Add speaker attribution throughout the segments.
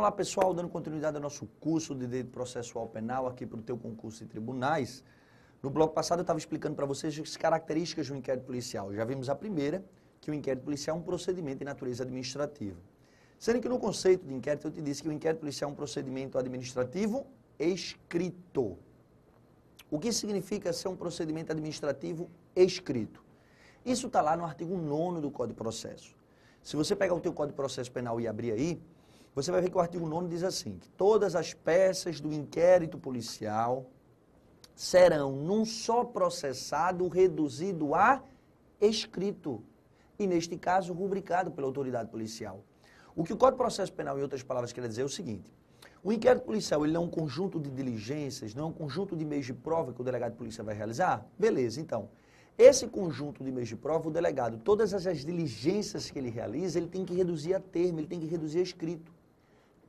Speaker 1: Vamos lá, pessoal, dando continuidade ao nosso curso de Direito Processual Penal aqui para o teu concurso em tribunais. No bloco passado eu estava explicando para vocês as características do inquérito policial. Já vimos a primeira, que o inquérito policial é um procedimento de natureza administrativa. Sendo que no conceito de inquérito eu te disse que o inquérito policial é um procedimento administrativo escrito. O que significa ser um procedimento administrativo escrito? Isso está lá no artigo 9 do Código de Processo. Se você pegar o teu Código de Processo Penal e abrir aí, você vai ver que o artigo 9 diz assim: que todas as peças do inquérito policial serão num só processado reduzido a escrito e neste caso rubricado pela autoridade policial. O que o Código de Processo Penal, em outras palavras, quer dizer é o seguinte: o inquérito policial ele não é um conjunto de diligências, não é um conjunto de meios de prova que o delegado de polícia vai realizar? Beleza, então. Esse conjunto de meios de prova, o delegado, todas as diligências que ele realiza, ele tem que reduzir a termo, ele tem que reduzir a escrito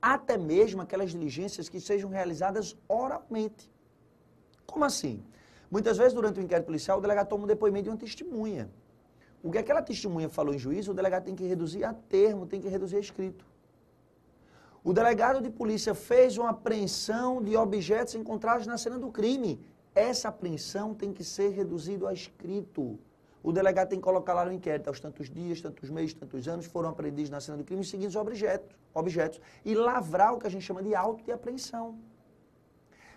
Speaker 1: até mesmo aquelas diligências que sejam realizadas oralmente. Como assim? Muitas vezes, durante o inquérito policial, o delegado toma um depoimento de uma testemunha. O que aquela testemunha falou em juízo, o delegado tem que reduzir a termo, tem que reduzir a escrito. O delegado de polícia fez uma apreensão de objetos encontrados na cena do crime. Essa apreensão tem que ser reduzida a escrito. O delegado tem que colocar lá no inquérito, aos tá? tantos dias, tantos meses, tantos anos, foram apreendidos na cena do crime os seguintes objetos, objetos. E lavrar o que a gente chama de auto de apreensão.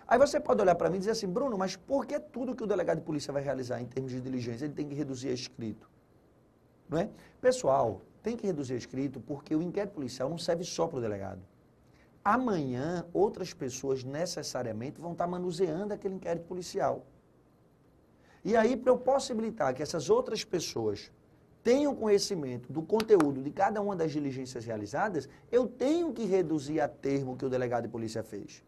Speaker 1: Aí você pode olhar para mim e dizer assim, Bruno, mas por que tudo que o delegado de polícia vai realizar em termos de diligência, ele tem que reduzir a escrito? Não é? Pessoal, tem que reduzir a escrito porque o inquérito policial não serve só para o delegado. Amanhã, outras pessoas necessariamente vão estar tá manuseando aquele inquérito policial. E aí, para eu possibilitar que essas outras pessoas tenham conhecimento do conteúdo de cada uma das diligências realizadas, eu tenho que reduzir a termo que o delegado de polícia fez.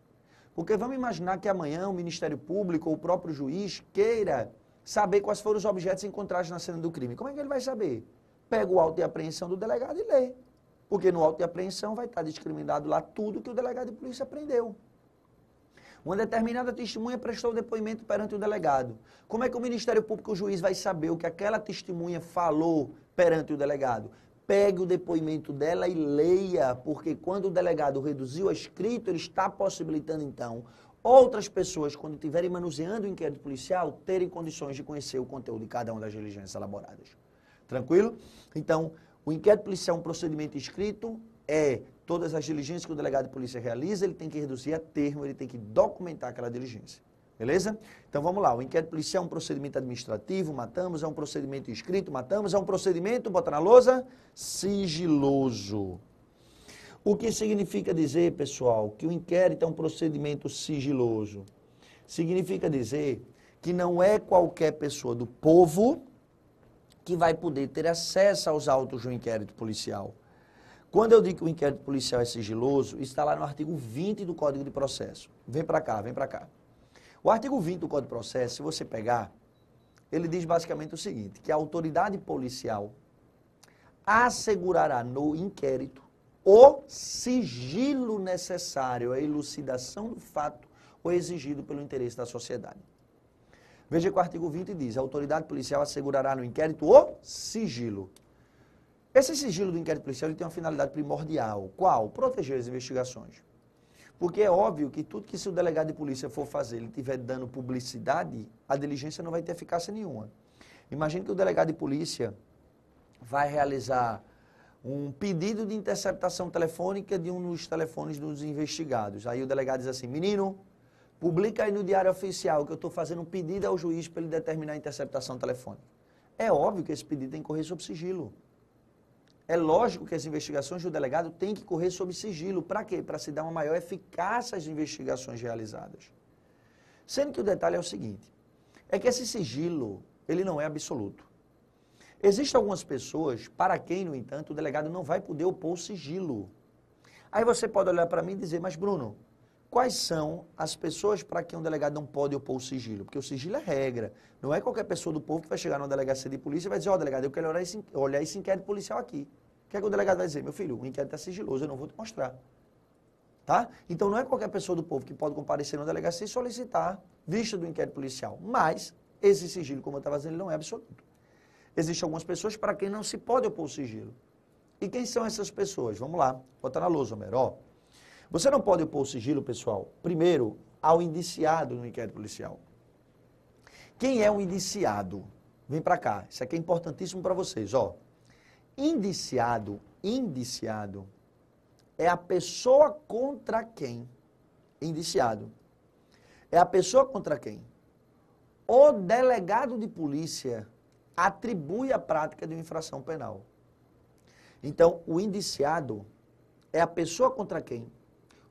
Speaker 1: Porque vamos imaginar que amanhã o Ministério Público ou o próprio juiz queira saber quais foram os objetos encontrados na cena do crime. Como é que ele vai saber? Pega o auto de apreensão do delegado e lê. Porque no auto de apreensão vai estar discriminado lá tudo que o delegado de polícia prendeu. Uma determinada testemunha prestou depoimento perante o delegado. Como é que o Ministério Público, o juiz, vai saber o que aquela testemunha falou perante o delegado? Pegue o depoimento dela e leia, porque quando o delegado reduziu a escrito, ele está possibilitando, então, outras pessoas, quando estiverem manuseando o inquérito policial, terem condições de conhecer o conteúdo de cada uma das diligências elaboradas. Tranquilo? Então, o inquérito policial é um procedimento escrito, é todas as diligências que o delegado de polícia realiza, ele tem que reduzir a termo, ele tem que documentar aquela diligência. Beleza? Então vamos lá. O inquérito policial é um procedimento administrativo, matamos, é um procedimento escrito, matamos, é um procedimento, bota na lousa, sigiloso. O que significa dizer, pessoal, que o inquérito é um procedimento sigiloso? Significa dizer que não é qualquer pessoa do povo que vai poder ter acesso aos autos do inquérito policial. Quando eu digo que o inquérito policial é sigiloso, está lá no artigo 20 do Código de Processo. Vem para cá, vem para cá. O artigo 20 do Código de Processo, se você pegar, ele diz basicamente o seguinte, que a autoridade policial assegurará no inquérito o sigilo necessário à elucidação do fato ou exigido pelo interesse da sociedade. Veja que o artigo 20 diz, a autoridade policial assegurará no inquérito o sigilo. Esse sigilo do inquérito policial tem uma finalidade primordial. Qual? Proteger as investigações. Porque é óbvio que tudo que se o delegado de polícia for fazer, ele tiver dando publicidade, a diligência não vai ter eficácia nenhuma. Imagine que o delegado de polícia vai realizar um pedido de interceptação telefônica de um dos telefones dos investigados. Aí o delegado diz assim: menino, publica aí no diário oficial que eu estou fazendo um pedido ao juiz para ele determinar a interceptação telefônica. É óbvio que esse pedido tem que correr sob sigilo. É lógico que as investigações do delegado têm que correr sob sigilo. Para quê? Para se dar uma maior eficácia às investigações realizadas. Sendo que o detalhe é o seguinte, é que esse sigilo, ele não é absoluto. Existem algumas pessoas para quem, no entanto, o delegado não vai poder opor o sigilo. Aí você pode olhar para mim e dizer, mas Bruno, quais são as pessoas para quem um delegado não pode opor o sigilo? Porque o sigilo é regra. Não é qualquer pessoa do povo que vai chegar numa delegacia de polícia e vai dizer, ó, oh, delegado, eu quero olhar esse, olhar esse inquérito policial aqui. O que é que o delegado vai dizer? Meu filho, o inquérito é sigiloso, eu não vou te mostrar. Tá? Então não é qualquer pessoa do povo que pode comparecer numa delegacia e solicitar vista do inquérito policial. Mas esse sigilo, como eu estava dizendo, não é absoluto. Existem algumas pessoas para quem não se pode opor o sigilo. E quem são essas pessoas? Vamos lá, botar na lousa, Homero. Você não pode opor o sigilo pessoal, primeiro, ao indiciado no inquérito policial. Quem é o indiciado? Vem para cá, isso aqui é importantíssimo para vocês, ó. Indiciado, indiciado é a pessoa contra quem indiciado é a pessoa contra quem o delegado de polícia atribui a prática de uma infração penal. Então, o indiciado é a pessoa contra quem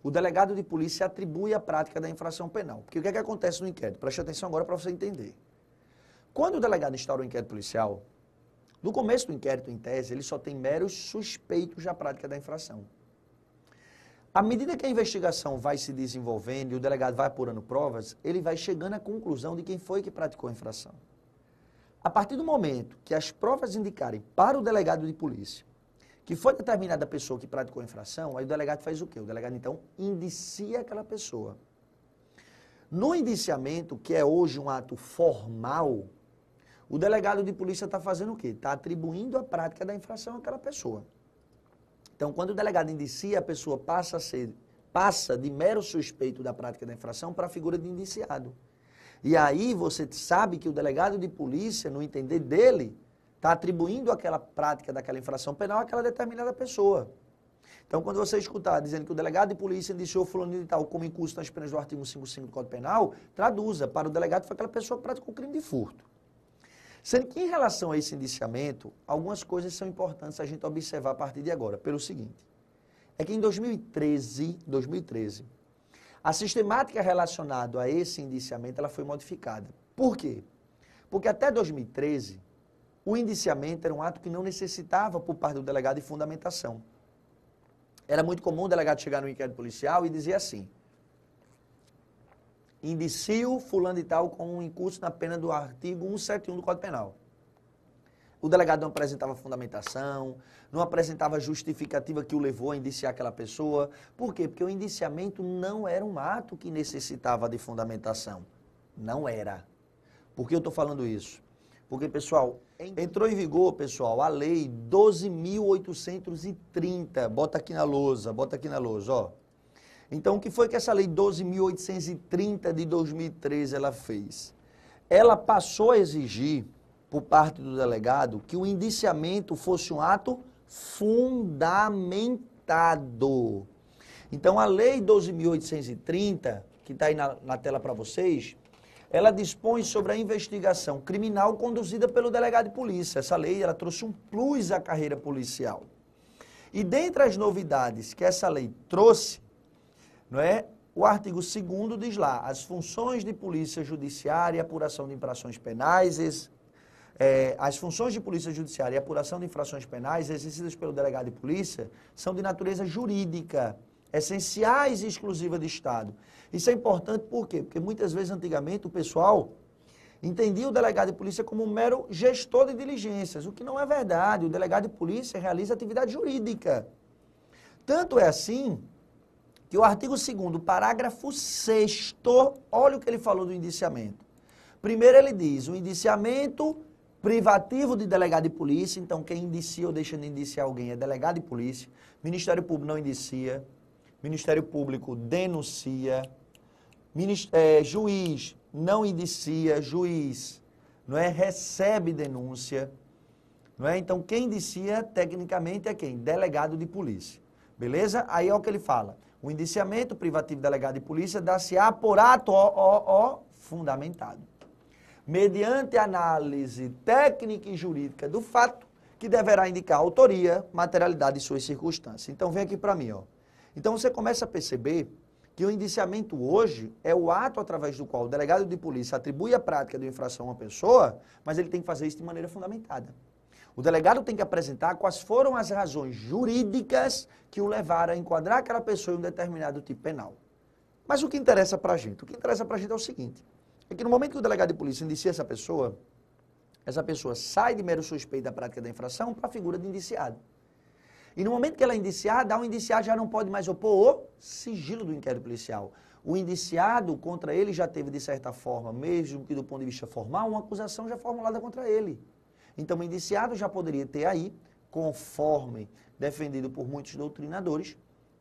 Speaker 1: o delegado de polícia atribui a prática da infração penal. Porque o que é que acontece no inquérito? Preste atenção agora para você entender. Quando o delegado instaura o um inquérito policial, no começo do inquérito, em tese, ele só tem meros suspeitos da prática da infração. À medida que a investigação vai se desenvolvendo e o delegado vai apurando provas, ele vai chegando à conclusão de quem foi que praticou a infração. A partir do momento que as provas indicarem para o delegado de polícia que foi determinada a pessoa que praticou a infração, aí o delegado faz o quê? O delegado, então, indicia aquela pessoa. No indiciamento, que é hoje um ato formal, o delegado de polícia está fazendo o quê? Está atribuindo a prática da infração àquela pessoa. Então, quando o delegado indicia, a pessoa passa a ser, passa de mero suspeito da prática da infração para a figura de indiciado. E aí você sabe que o delegado de polícia, no entender dele, está atribuindo aquela prática daquela infração penal àquela determinada pessoa. Então, quando você escutar dizendo que o delegado de polícia indiciou fulano de tal como incurso nas penas do artigo 55 do Código Penal, traduza para o delegado foi aquela pessoa que praticou crime de furto. Sendo que em relação a esse indiciamento, algumas coisas são importantes a gente observar a partir de agora, pelo seguinte. É que em 2013, 2013, a sistemática relacionada a esse indiciamento, ela foi modificada. Por quê? Porque até 2013, o indiciamento era um ato que não necessitava por parte do delegado de fundamentação. Era muito comum o delegado chegar no inquérito policial e dizer assim: indicio fulano de tal com um incurso na pena do artigo 171 do Código Penal. O delegado não apresentava fundamentação, não apresentava justificativa que o levou a indiciar aquela pessoa. Por quê? Porque o indiciamento não era um ato que necessitava de fundamentação. Não era. Por que eu estou falando isso? Porque, pessoal, entrou em vigor, pessoal, a lei 12.830. Bota aqui na lousa, bota aqui na lousa, ó. Então, o que foi que essa lei 12.830 de 2013 ela fez? Ela passou a exigir, por parte do delegado, que o indiciamento fosse um ato fundamentado. Então, a lei 12.830, que está aí na, na tela para vocês, ela dispõe sobre a investigação criminal conduzida pelo delegado de polícia. Essa lei ela trouxe um plus à carreira policial. E dentre as novidades que essa lei trouxe, não é? O artigo 2 diz lá: as funções de polícia judiciária e apuração de infrações penais, é, as funções de polícia judiciária e apuração de infrações penais exercidas pelo delegado de polícia são de natureza jurídica essenciais e exclusiva de Estado. Isso é importante por quê? Porque muitas vezes antigamente o pessoal entendia o delegado de polícia como um mero gestor de diligências, o que não é verdade. O delegado de polícia realiza atividade jurídica. Tanto é assim que o artigo 2 parágrafo 6 olha o que ele falou do indiciamento. Primeiro ele diz, o indiciamento privativo de delegado de polícia, então quem indicia ou deixa de indiciar alguém é delegado de polícia, Ministério Público não indicia, Ministério Público denuncia, é, juiz não indicia, juiz não é recebe denúncia, não é? Então quem indicia tecnicamente é quem? Delegado de polícia. Beleza? Aí é o que ele fala. O indiciamento privativo delegado de polícia dá-se a por ato ó, ó, ó, fundamentado. Mediante análise técnica e jurídica do fato que deverá indicar autoria, materialidade e suas circunstâncias. Então vem aqui para mim, ó. Então você começa a perceber que o indiciamento hoje é o ato através do qual o delegado de polícia atribui a prática de infração a uma pessoa, mas ele tem que fazer isso de maneira fundamentada. O delegado tem que apresentar quais foram as razões jurídicas que o levaram a enquadrar aquela pessoa em um determinado tipo penal. Mas o que interessa para a gente? O que interessa para a gente é o seguinte: é que no momento que o delegado de polícia indicia essa pessoa, essa pessoa sai de mero suspeito da prática da infração para a figura de indiciado. E no momento que ela é dá um indiciado já não pode mais opor o sigilo do inquérito policial. O indiciado contra ele já teve, de certa forma, mesmo que do ponto de vista formal, uma acusação já formulada contra ele. Então, o indiciado já poderia ter aí, conforme defendido por muitos doutrinadores,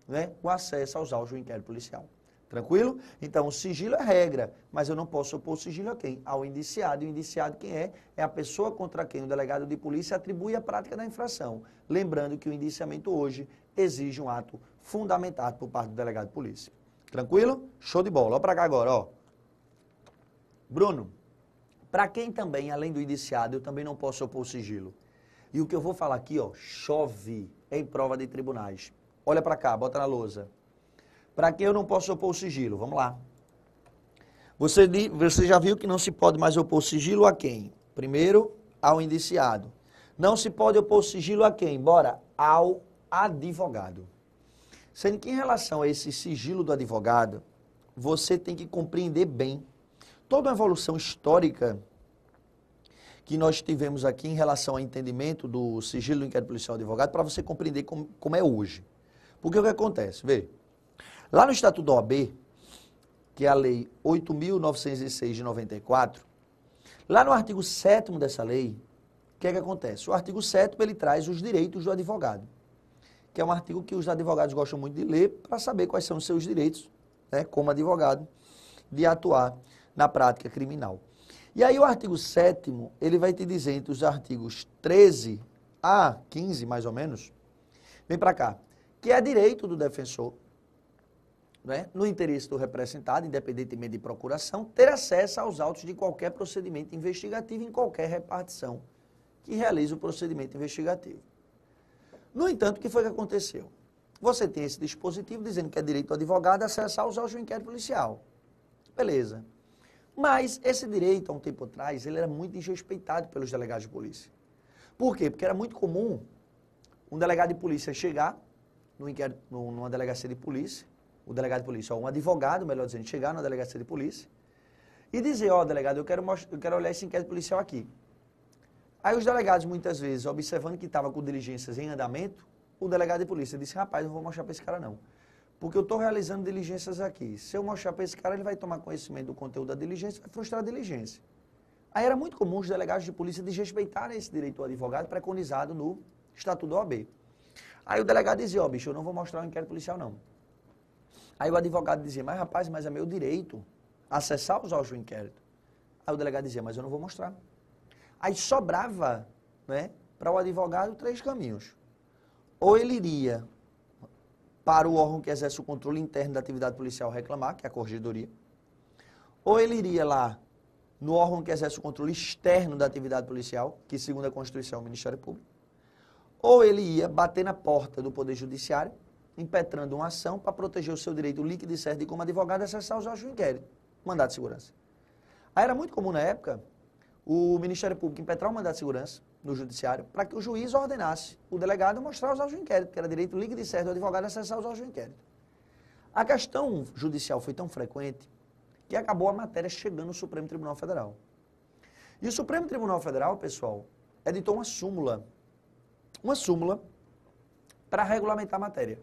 Speaker 1: né, o acesso aos autos do inquérito policial. Tranquilo? Então, o sigilo é regra, mas eu não posso opor sigilo a quem? Ao indiciado. E o indiciado quem é? É a pessoa contra quem o delegado de polícia atribui a prática da infração. Lembrando que o indiciamento hoje exige um ato fundamentado por parte do delegado de polícia. Tranquilo? Show de bola. Olha para cá agora, ó. Bruno, para quem também, além do indiciado, eu também não posso opor sigilo? E o que eu vou falar aqui, ó, chove em prova de tribunais. Olha para cá, bota na lousa para que eu não possa opor o sigilo. Vamos lá. Você, você já viu que não se pode mais opor sigilo a quem? Primeiro, ao indiciado. Não se pode opor sigilo a quem? Bora, ao advogado. Sendo que em relação a esse sigilo do advogado, você tem que compreender bem toda a evolução histórica que nós tivemos aqui em relação ao entendimento do sigilo do inquérito policial advogado para você compreender como, como é hoje. Porque o que acontece? Veja, Lá no Estatuto da OAB, que é a Lei 8.906 de 94, lá no artigo 7 dessa lei, o que é que acontece? O artigo 7 ele traz os direitos do advogado, que é um artigo que os advogados gostam muito de ler para saber quais são os seus direitos, né, como advogado, de atuar na prática criminal. E aí o artigo 7 ele vai te dizer entre os artigos 13 a 15, mais ou menos, vem para cá, que é direito do defensor né, no interesse do representado, independentemente de procuração, ter acesso aos autos de qualquer procedimento investigativo em qualquer repartição que realize o procedimento investigativo. No entanto, o que foi que aconteceu? Você tem esse dispositivo dizendo que é direito do advogado acessar os autos do inquérito policial. Beleza. Mas esse direito, há um tempo atrás, ele era muito desrespeitado pelos delegados de polícia. Por quê? Porque era muito comum um delegado de polícia chegar no inquérito, numa delegacia de polícia o delegado de polícia, ou um advogado, melhor dizendo, chegar na delegacia de polícia e dizer, ó, oh, delegado, eu quero, eu quero olhar esse inquérito policial aqui. Aí os delegados, muitas vezes, observando que estava com diligências em andamento, o delegado de polícia disse, rapaz, não vou mostrar para esse cara não, porque eu estou realizando diligências aqui. Se eu mostrar para esse cara, ele vai tomar conhecimento do conteúdo da diligência, vai frustrar a diligência. Aí era muito comum os delegados de polícia desrespeitarem esse direito ao advogado preconizado no Estatuto da OAB. Aí o delegado dizia, ó, oh, bicho, eu não vou mostrar o inquérito policial não. Aí o advogado dizia, mas rapaz, mas é meu direito acessar os autos do inquérito. Aí o delegado dizia, mas eu não vou mostrar. Aí sobrava né, para o advogado três caminhos. Ou ele iria para o órgão que exerce o controle interno da atividade policial reclamar, que é a corregedoria, ou ele iria lá no órgão que exerce o controle externo da atividade policial, que segundo a Constituição é o Ministério Público, ou ele ia bater na porta do Poder Judiciário, impetrando uma ação para proteger o seu direito líquido e certo de como advogado é acessar os autos de inquérito, mandado de segurança. Aí era muito comum na época o Ministério Público impetrar um mandado de segurança no judiciário para que o juiz ordenasse o delegado mostrar os autos de inquérito, que era direito líquido e certo do advogado acessar os autos de inquérito. A questão judicial foi tão frequente que acabou a matéria chegando ao Supremo Tribunal Federal. E o Supremo Tribunal Federal, pessoal, editou uma súmula, uma súmula para regulamentar a matéria.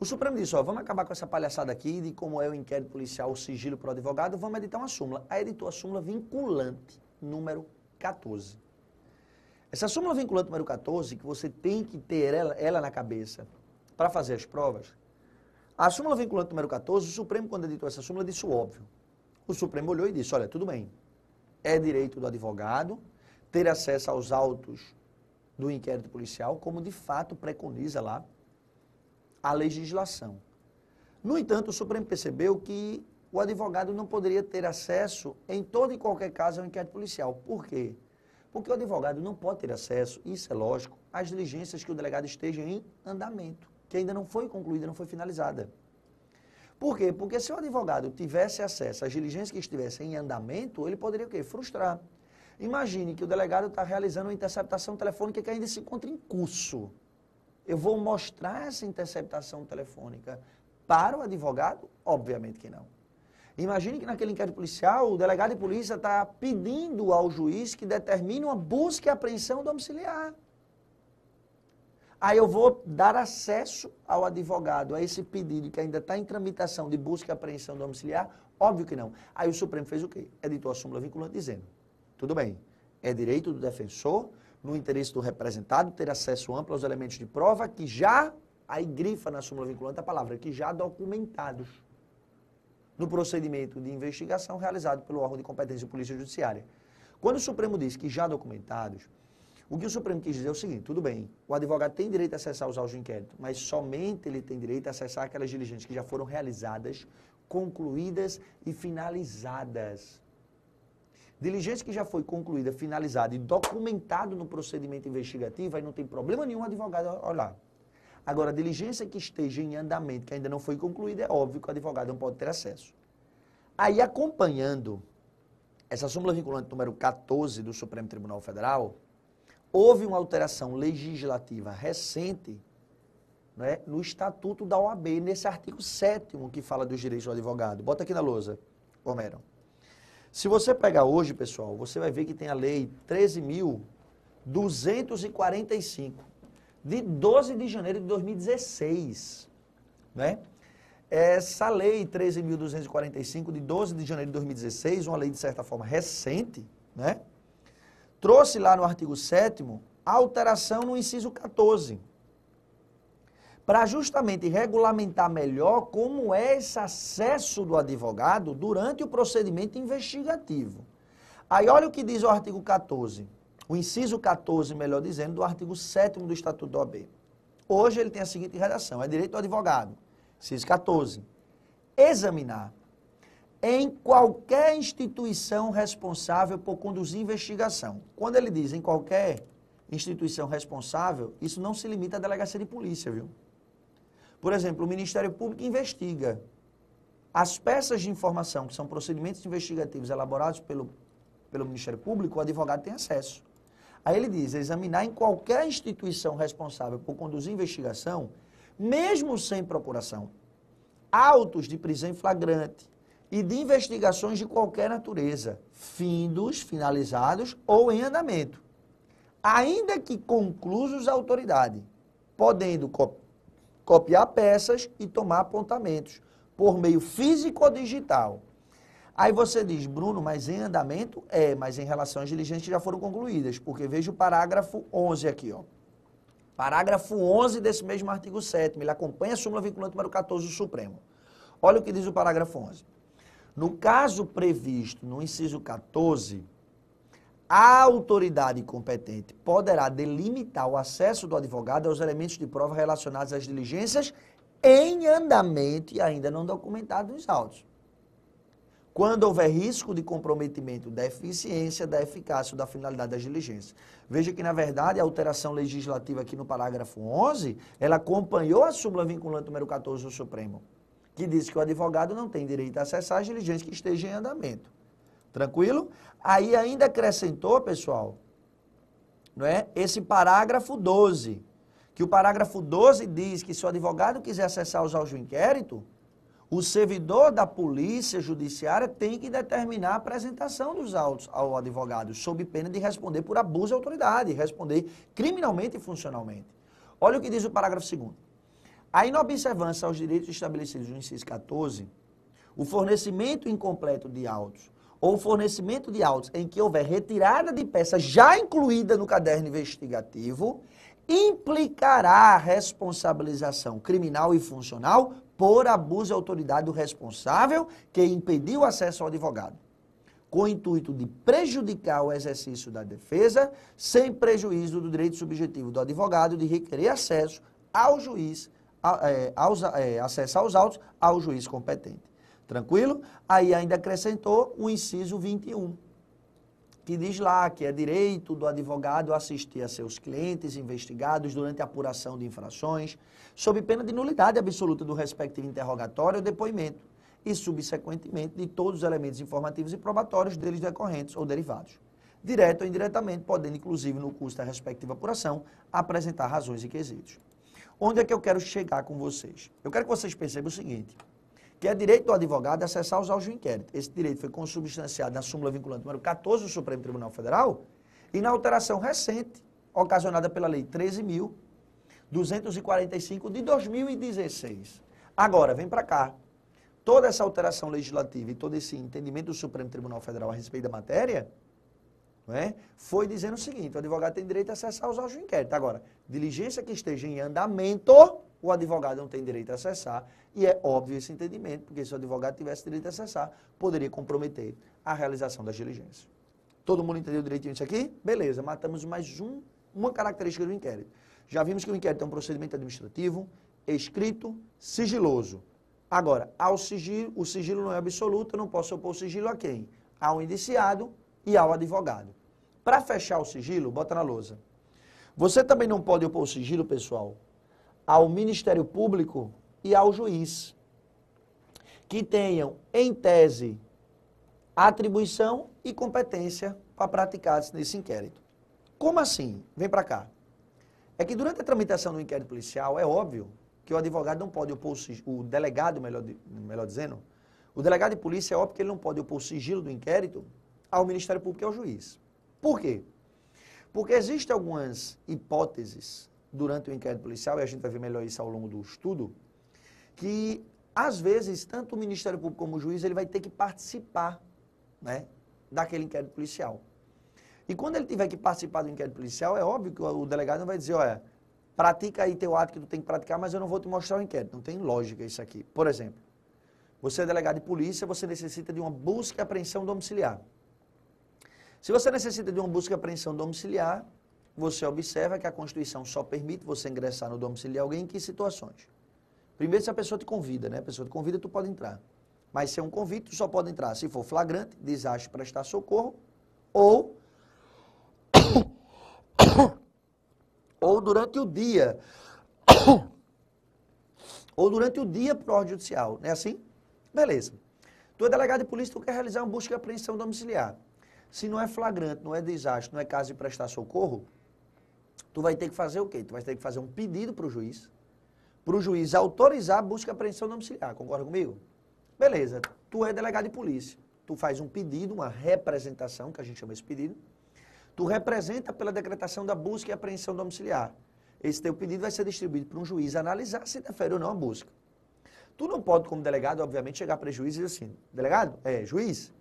Speaker 1: O Supremo disse, ó, vamos acabar com essa palhaçada aqui de como é o inquérito policial, o sigilo para o advogado, vamos editar uma súmula. Aí editou a súmula vinculante, número 14. Essa súmula vinculante número 14, que você tem que ter ela, ela na cabeça para fazer as provas, a súmula vinculante número 14, o Supremo, quando editou essa súmula, disse o óbvio. O Supremo olhou e disse, olha, tudo bem, é direito do advogado ter acesso aos autos do inquérito policial, como de fato preconiza lá a legislação. No entanto, o Supremo percebeu que o advogado não poderia ter acesso em todo e qualquer caso ao inquérito policial. Por quê? Porque o advogado não pode ter acesso, isso é lógico, às diligências que o delegado esteja em andamento, que ainda não foi concluída, não foi finalizada. Por quê? Porque se o advogado tivesse acesso às diligências que estivessem em andamento, ele poderia o quê? Frustrar. Imagine que o delegado está realizando uma interceptação telefônica que ainda se encontra em curso. Eu vou mostrar essa interceptação telefônica para o advogado? Obviamente que não. Imagine que naquele inquérito policial, o delegado de polícia está pedindo ao juiz que determine uma busca e apreensão domiciliar. Aí eu vou dar acesso ao advogado a esse pedido que ainda está em tramitação de busca e apreensão domiciliar? Óbvio que não. Aí o Supremo fez o quê? Editou a súmula vinculante dizendo: tudo bem, é direito do defensor no interesse do representado ter acesso amplo aos elementos de prova que já, aí grifa na súmula vinculante a palavra, que já documentados no procedimento de investigação realizado pelo órgão de competência Polícia Judiciária. Quando o Supremo diz que já documentados, o que o Supremo quis dizer é o seguinte: tudo bem, o advogado tem direito a acessar os autos de inquérito, mas somente ele tem direito a acessar aquelas diligências que já foram realizadas, concluídas e finalizadas. Diligência que já foi concluída, finalizada e documentado no procedimento investigativo, aí não tem problema nenhum o advogado olhar. Agora, diligência que esteja em andamento, que ainda não foi concluída, é óbvio que o advogado não pode ter acesso. Aí, acompanhando essa súmula vinculante número 14 do Supremo Tribunal Federal, houve uma alteração legislativa recente né, no Estatuto da OAB, nesse artigo 7 que fala dos direitos do advogado. Bota aqui na lousa, Romero. Se você pegar hoje, pessoal, você vai ver que tem a lei 13.245, de 12 de janeiro de 2016, né? Essa lei 13.245, de 12 de janeiro de 2016, uma lei de certa forma recente, né? Trouxe lá no artigo 7 alteração no inciso 14, para justamente regulamentar melhor como é esse acesso do advogado durante o procedimento investigativo. Aí olha o que diz o artigo 14, o inciso 14, melhor dizendo, do artigo 7 do Estatuto da OAB. Hoje ele tem a seguinte redação: é direito do advogado, inciso 14, examinar em qualquer instituição responsável por conduzir investigação. Quando ele diz em qualquer instituição responsável, isso não se limita à delegacia de polícia, viu? Por exemplo, o Ministério Público investiga. As peças de informação, que são procedimentos investigativos elaborados pelo, pelo Ministério Público, o advogado tem acesso. Aí ele diz: examinar em qualquer instituição responsável por conduzir investigação, mesmo sem procuração, autos de prisão em flagrante e de investigações de qualquer natureza, findos, finalizados ou em andamento, ainda que conclusos a autoridade, podendo copiar peças e tomar apontamentos, por meio físico ou digital. Aí você diz, Bruno, mas em andamento? É, mas em relação às diligências já foram concluídas, porque veja o parágrafo 11 aqui, ó. Parágrafo 11 desse mesmo artigo 7 ele acompanha a súmula vinculante número 14 do Supremo. Olha o que diz o parágrafo 11. No caso previsto no inciso 14, a autoridade competente poderá delimitar o acesso do advogado aos elementos de prova relacionados às diligências em andamento e ainda não documentados nos autos. Quando houver risco de comprometimento da eficiência, da eficácia ou da finalidade das diligências. Veja que, na verdade, a alteração legislativa aqui no parágrafo 11, ela acompanhou a súmula vinculante número 14 do Supremo, que diz que o advogado não tem direito a acessar as diligências que estejam em andamento. Tranquilo? Aí ainda acrescentou, pessoal, não é? Esse parágrafo 12, que o parágrafo 12 diz que se o advogado quiser acessar os autos do inquérito, o servidor da polícia judiciária tem que determinar a apresentação dos autos ao advogado, sob pena de responder por abuso de autoridade, responder criminalmente e funcionalmente. Olha o que diz o parágrafo 2 A inobservância aos direitos estabelecidos no inciso 14, o fornecimento incompleto de autos ou fornecimento de autos em que houver retirada de peça já incluída no caderno investigativo, implicará responsabilização criminal e funcional por abuso de autoridade do responsável que impediu o acesso ao advogado, com o intuito de prejudicar o exercício da defesa, sem prejuízo do direito subjetivo do advogado de requerer acesso ao juiz, a, é, aos, é, acesso aos autos ao juiz competente. Tranquilo? Aí ainda acrescentou o inciso 21, que diz lá que é direito do advogado assistir a seus clientes investigados durante a apuração de infrações, sob pena de nulidade absoluta do respectivo interrogatório ou depoimento, e subsequentemente de todos os elementos informativos e probatórios deles decorrentes ou derivados direto ou indiretamente, podendo, inclusive, no curso da respectiva apuração, apresentar razões e quesitos. Onde é que eu quero chegar com vocês? Eu quero que vocês percebam o seguinte: que é direito do advogado acessar os autos de inquérito. Esse direito foi consubstanciado na súmula vinculante número 14 do Supremo Tribunal Federal e na alteração recente, ocasionada pela Lei 13.245 de 2016. Agora, vem para cá. Toda essa alteração legislativa e todo esse entendimento do Supremo Tribunal Federal a respeito da matéria é? foi dizendo o seguinte: o advogado tem direito a acessar os autos de inquérito. Agora, diligência que esteja em andamento o advogado não tem direito a acessar, e é óbvio esse entendimento, porque se o advogado tivesse direito a acessar, poderia comprometer a realização das diligências. Todo mundo entendeu direitinho isso aqui? Beleza, matamos mais um, uma característica do inquérito. Já vimos que o inquérito é um procedimento administrativo, escrito, sigiloso. Agora, ao sigilo, o sigilo não é absoluto, eu não posso opor o sigilo a quem? Ao indiciado e ao advogado. Para fechar o sigilo, bota na lousa. Você também não pode opor o sigilo, pessoal, ao Ministério Público e ao juiz, que tenham, em tese, atribuição e competência para praticar nesse inquérito. Como assim? Vem para cá. É que durante a tramitação do inquérito policial, é óbvio que o advogado não pode opor o, delegado, melhor, melhor dizendo, o delegado de polícia é óbvio que ele não pode opor o sigilo do inquérito ao Ministério Público e ao juiz. Por quê? Porque existem algumas hipóteses durante o inquérito policial, e a gente vai ver melhor isso ao longo do estudo, que às vezes tanto o Ministério Público como o juiz ele vai ter que participar, né, daquele inquérito policial. E quando ele tiver que participar do inquérito policial, é óbvio que o delegado não vai dizer, olha, pratica aí teu ato que tu tem que praticar, mas eu não vou te mostrar o inquérito. Não tem lógica isso aqui. Por exemplo, você é delegado de polícia, você necessita de uma busca e apreensão domiciliar. Se você necessita de uma busca e apreensão domiciliar, você observa que a Constituição só permite você ingressar no domicílio de alguém em que situações? Primeiro, se a pessoa te convida, né? A pessoa te convida, tu pode entrar. Mas se é um convite, tu só pode entrar se for flagrante, desastre prestar socorro ou ou durante o dia ou durante o dia pro judicial, não é assim? Beleza. Tu é delegado de polícia, tu quer realizar uma busca e apreensão domiciliar. Se não é flagrante, não é desastre, não é caso de prestar socorro, tu vai ter que fazer o quê? Tu vai ter que fazer um pedido para o juiz, para o juiz autorizar a busca e apreensão domiciliar, concorda comigo? Beleza, tu é delegado de polícia, tu faz um pedido, uma representação, que a gente chama esse pedido, tu representa pela decretação da busca e apreensão domiciliar. Esse teu pedido vai ser distribuído para um juiz analisar se interfere ou não a busca. Tu não pode, como delegado, obviamente, chegar para o juiz e dizer assim, delegado, é, juiz,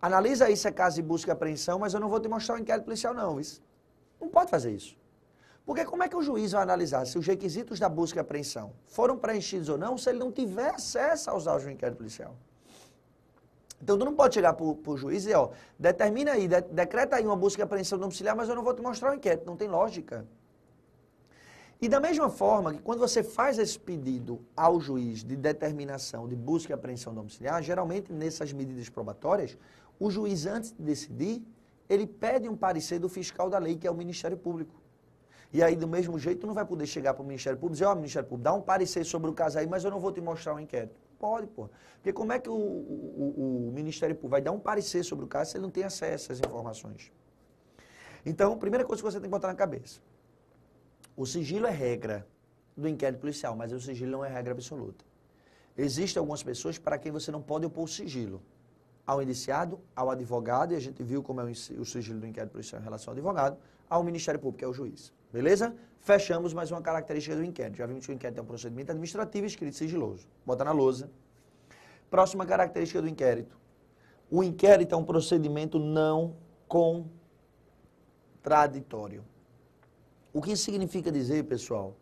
Speaker 1: analisa aí se é caso de busca e apreensão, mas eu não vou te mostrar o inquérito policial não, isso. Não pode fazer isso. Porque como é que o juiz vai analisar se os requisitos da busca e apreensão foram preenchidos ou não, se ele não tiver acesso aos áudios do inquérito policial? Então, tu não pode chegar para o juiz e dizer, ó, determina aí, de, decreta aí uma busca e apreensão domiciliar, mas eu não vou te mostrar o inquérito, não tem lógica. E da mesma forma que quando você faz esse pedido ao juiz de determinação de busca e apreensão domiciliar, geralmente nessas medidas probatórias, o juiz antes de decidir, ele pede um parecer do fiscal da lei, que é o Ministério Público. E aí, do mesmo jeito, não vai poder chegar para o Ministério Público e dizer, ó, oh, Ministério Público, dá um parecer sobre o caso aí, mas eu não vou te mostrar o um inquérito. Pode, pô. Porque como é que o, o, o Ministério Público vai dar um parecer sobre o caso se ele não tem acesso às informações? Então, a primeira coisa que você tem que botar na cabeça. O sigilo é regra do inquérito policial, mas o sigilo não é regra absoluta. Existem algumas pessoas para quem você não pode opor sigilo ao indiciado, ao advogado, e a gente viu como é o sigilo do inquérito policial em relação ao advogado, ao Ministério Público, que é o juiz. Beleza? Fechamos mais uma característica do inquérito. Já vimos que o inquérito é um procedimento administrativo escrito sigiloso. Bota na lousa. Próxima característica do inquérito. O inquérito é um procedimento não contraditório. O que significa dizer, pessoal,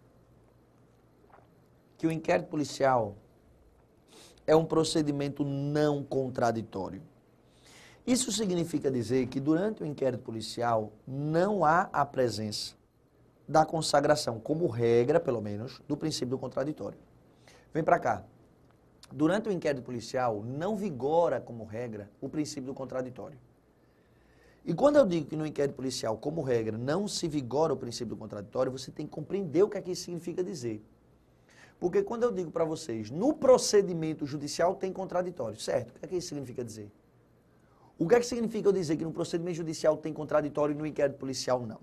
Speaker 1: que o inquérito policial é um procedimento não contraditório. Isso significa dizer que durante o inquérito policial não há a presença da consagração, como regra, pelo menos, do princípio do contraditório. Vem para cá. Durante o inquérito policial não vigora como regra o princípio do contraditório. E quando eu digo que no inquérito policial, como regra, não se vigora o princípio do contraditório, você tem que compreender o que aqui é significa dizer. Porque quando eu digo para vocês, no procedimento judicial tem contraditório, certo? O que, é que isso significa dizer? O que é que significa eu dizer que no procedimento judicial tem contraditório e no inquérito policial não?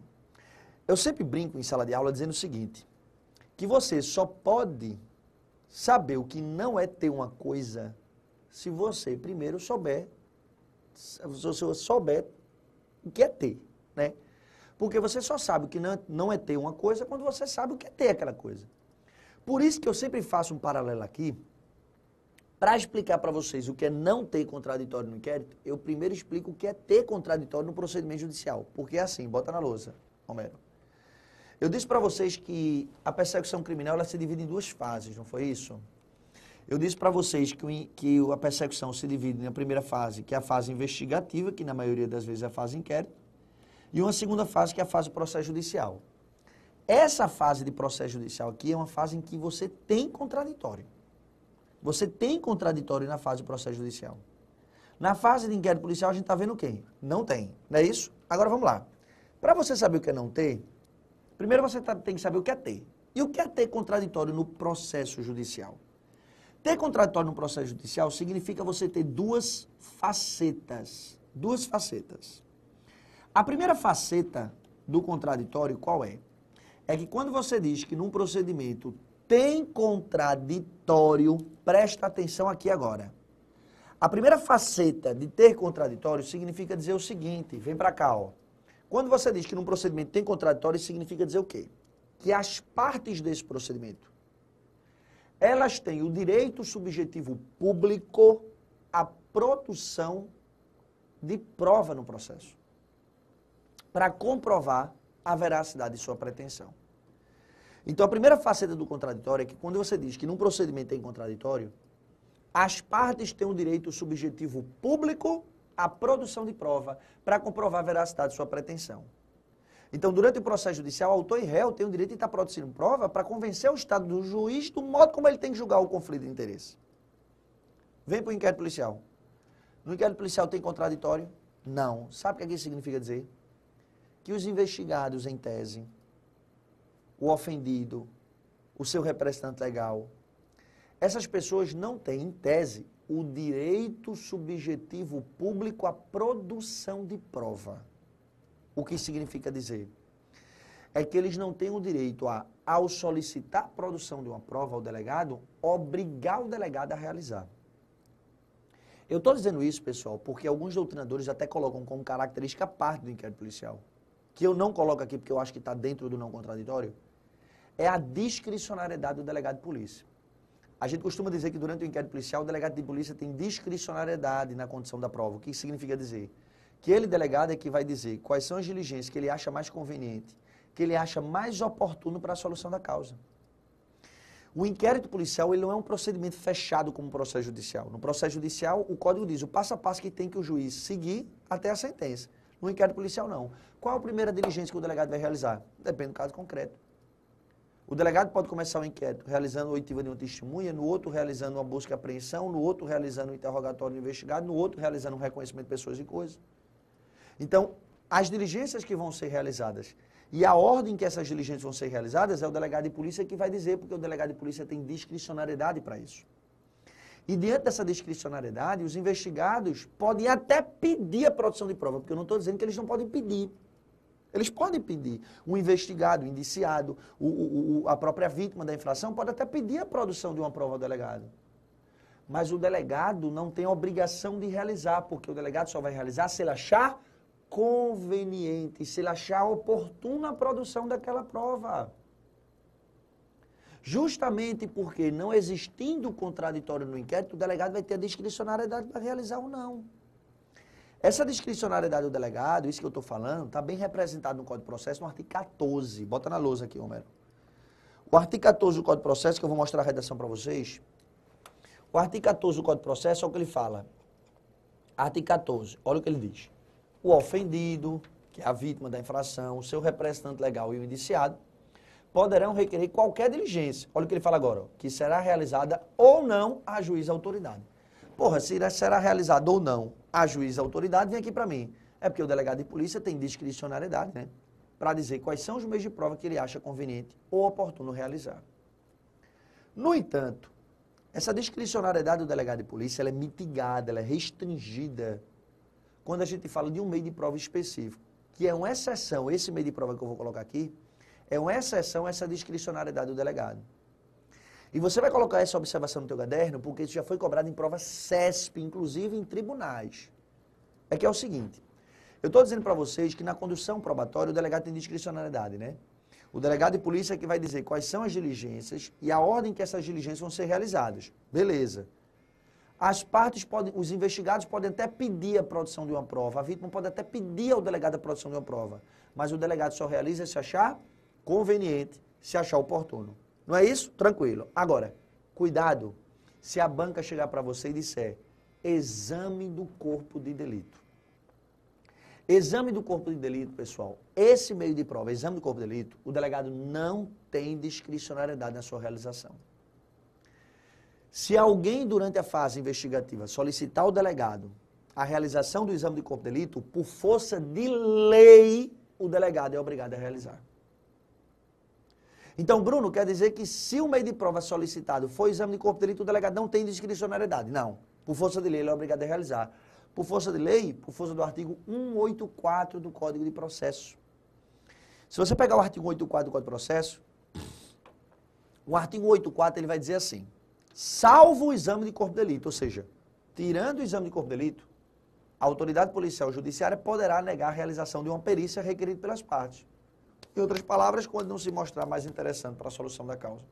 Speaker 1: Eu sempre brinco em sala de aula dizendo o seguinte, que você só pode saber o que não é ter uma coisa se você primeiro souber, se você souber o que é ter, né? Porque você só sabe o que não é, é ter uma coisa quando você sabe o que é ter aquela coisa. Por isso que eu sempre faço um paralelo aqui, para explicar para vocês o que é não ter contraditório no inquérito, eu primeiro explico o que é ter contraditório no procedimento judicial. Porque é assim, bota na lousa, Romero. Eu disse para vocês que a persecução criminal ela se divide em duas fases, não foi isso? Eu disse para vocês que, que a persecução se divide na primeira fase, que é a fase investigativa, que na maioria das vezes é a fase inquérito, e uma segunda fase, que é a fase processo judicial. Essa fase de processo judicial aqui é uma fase em que você tem contraditório. Você tem contraditório na fase do processo judicial. Na fase de inquérito policial, a gente está vendo quem? Não tem, não é isso? Agora vamos lá. Para você saber o que é não ter, primeiro você tá, tem que saber o que é ter. E o que é ter contraditório no processo judicial? Ter contraditório no processo judicial significa você ter duas facetas. Duas facetas. A primeira faceta do contraditório qual é? é que quando você diz que num procedimento tem contraditório, presta atenção aqui agora. A primeira faceta de ter contraditório significa dizer o seguinte, vem para cá, ó. Quando você diz que num procedimento tem contraditório, significa dizer o quê? Que as partes desse procedimento, elas têm o direito subjetivo público à produção de prova no processo. Para comprovar a veracidade de sua pretensão. Então, a primeira faceta do contraditório é que quando você diz que num procedimento tem é contraditório, as partes têm o um direito subjetivo público à produção de prova para comprovar a veracidade de sua pretensão. Então, durante o processo judicial, autor e réu têm o direito de estar produzindo prova para convencer o Estado do juiz do modo como ele tem que julgar o conflito de interesse. Vem para o inquérito policial. No inquérito policial tem contraditório? Não. Sabe o que, é que isso significa dizer? que os investigados, em tese, o ofendido, o seu representante legal, essas pessoas não têm, em tese, o direito subjetivo público à produção de prova. O que significa dizer? É que eles não têm o direito a, ao solicitar a produção de uma prova ao delegado, obrigar o delegado a realizar. Eu estou dizendo isso, pessoal, porque alguns doutrinadores até colocam como característica parte do inquérito policial que eu não coloco aqui porque eu acho que está dentro do não contraditório, é a discricionariedade do delegado de polícia. A gente costuma dizer que durante o inquérito policial, o delegado de polícia tem discricionariedade na condição da prova. O que significa dizer? Que ele, delegado, é que vai dizer quais são as diligências que ele acha mais conveniente, que ele acha mais oportuno para a solução da causa. O inquérito policial ele não é um procedimento fechado como o processo judicial. No processo judicial, o código diz o passo a passo que tem que o juiz seguir até a sentença. No inquérito policial, não. Qual a primeira diligência que o delegado vai realizar? Depende do caso concreto. O delegado pode começar o um inquérito realizando o oitiva de uma testemunha, no outro realizando uma busca e apreensão, no outro realizando um interrogatório do investigado, no outro realizando um reconhecimento de pessoas e coisas. Então, as diligências que vão ser realizadas e a ordem que essas diligências vão ser realizadas é o delegado de polícia que vai dizer, porque o delegado de polícia tem discricionariedade para isso. E diante dessa discricionariedade, os investigados podem até pedir a produção de prova, porque eu não estou dizendo que eles não podem pedir. Eles podem pedir. O investigado, o indiciado, o, o, o, a própria vítima da infração pode até pedir a produção de uma prova ao delegado. Mas o delegado não tem obrigação de realizar, porque o delegado só vai realizar se ele achar conveniente, se ele achar oportuna a produção daquela prova. Justamente porque, não existindo contraditório no inquérito, o delegado vai ter a discricionariedade para realizar ou não. Essa discricionariedade do delegado, isso que eu estou falando, está bem representado no Código de Processo, no artigo 14. Bota na lousa aqui, Romero. O artigo 14 do Código de Processo, que eu vou mostrar a redação para vocês. O artigo 14 do Código de Processo, olha é o que ele fala. Artigo 14, olha o que ele diz. O ofendido, que é a vítima da infração, o seu representante legal e o indiciado, poderão requerer qualquer diligência. Olha o que ele fala agora, ó, que será realizada ou não a juiz autoridade. Porra, se será realizada ou não a juiz autoridade, vem aqui para mim. É porque o delegado de polícia tem discricionariedade, né? Para dizer quais são os meios de prova que ele acha conveniente ou oportuno realizar. No entanto, essa discricionariedade do delegado de polícia ela é mitigada, ela é restringida quando a gente fala de um meio de prova específico, que é uma exceção, esse meio de prova que eu vou colocar aqui, é uma exceção essa discricionariedade do delegado. E você vai colocar essa observação no teu caderno, porque isso já foi cobrado em prova CESP, inclusive em tribunais. É que é o seguinte, eu estou dizendo para vocês que na condução probatória o delegado tem discricionariedade, né? O delegado de polícia é que vai dizer quais são as diligências e a ordem que essas diligências vão ser realizadas. Beleza. As partes podem, os investigados podem até pedir a produção de uma prova, a vítima pode até pedir ao delegado a produção de uma prova, mas o delegado só realiza se achar conveniente, se achar oportuno. Não é isso? Tranquilo. Agora, cuidado se a banca chegar para você e disser exame do corpo de delito. Exame do corpo de delito, pessoal, esse meio de prova, exame do corpo de delito, o delegado não tem discricionariedade na sua realização. Se alguém, durante a fase investigativa, solicitar ao delegado a realização do exame de corpo de delito, por força de lei, o delegado é obrigado a realizar. Então, Bruno, quer dizer que se o meio de prova solicitado for exame de corpo de delito, o delegado não tem discricionariedade? Não. Por força de lei, ele é obrigado a realizar. Por força de lei, por força do artigo 184 do Código de Processo. Se você pegar o artigo 184 do Código de Processo, o artigo 184 ele vai dizer assim: salvo o exame de corpo de delito, ou seja, tirando o exame de corpo de delito, a autoridade policial judiciária poderá negar a realização de uma perícia requerida pelas partes. Em outras palavras, quando não se mostrar mais interessante para a solução da causa.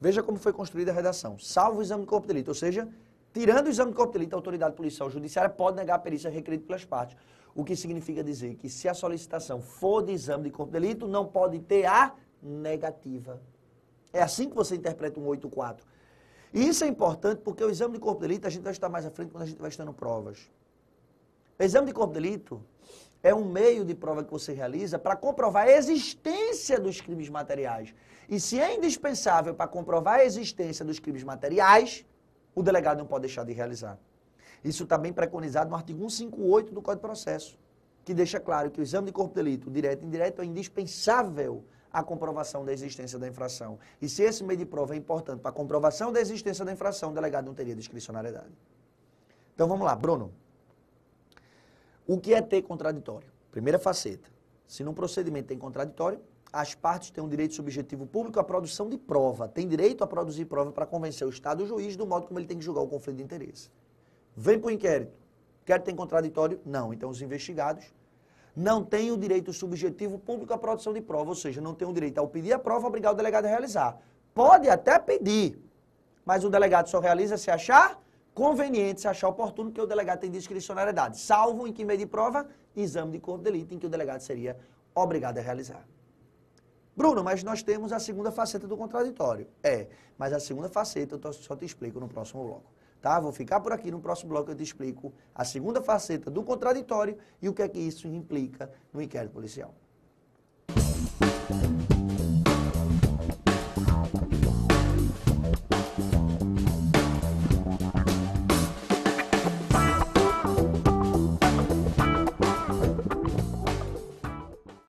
Speaker 1: Veja como foi construída a redação. Salvo o exame de corpo de delito, ou seja, tirando o exame de corpo de delito, a autoridade policial judiciária pode negar a perícia requerida pelas partes. O que significa dizer que se a solicitação for de exame de corpo de delito, não pode ter a negativa. É assim que você interpreta um 84. E isso é importante porque o exame de corpo de delito a gente vai estar mais à frente quando a gente vai estando provas. O exame de corpo de delito é um meio de prova que você realiza para comprovar a existência dos crimes materiais. E se é indispensável para comprovar a existência dos crimes materiais, o delegado não pode deixar de realizar. Isso está bem preconizado no artigo 158 do Código de Processo, que deixa claro que o exame de corpo de delito, direto e indireto, é indispensável à comprovação da existência da infração. E se esse meio de prova é importante para a comprovação da existência da infração, o delegado não teria discricionariedade. Então vamos lá, Bruno. O que é ter contraditório? Primeira faceta. Se num procedimento tem contraditório, as partes têm um direito subjetivo público à produção de prova, têm direito a produzir prova para convencer o Estado e o juiz do modo como ele tem que julgar o conflito de interesse. Vem para o inquérito. Quer ter contraditório? Não. Então os investigados não têm o direito subjetivo público à produção de prova, ou seja, não têm o direito ao pedir a prova, obrigar o delegado a realizar. Pode até pedir, mas o delegado só realiza se achar conveniente se achar oportuno que o delegado tem discricionariedade, salvo em que meio de prova, exame de corpo de delito em que o delegado seria obrigado a realizar. Bruno, mas nós temos a segunda faceta do contraditório. É, mas a segunda faceta eu só te explico no próximo bloco. Tá? Vou ficar por aqui, no próximo bloco eu te explico a segunda faceta do contraditório e o que é que isso implica no inquérito policial.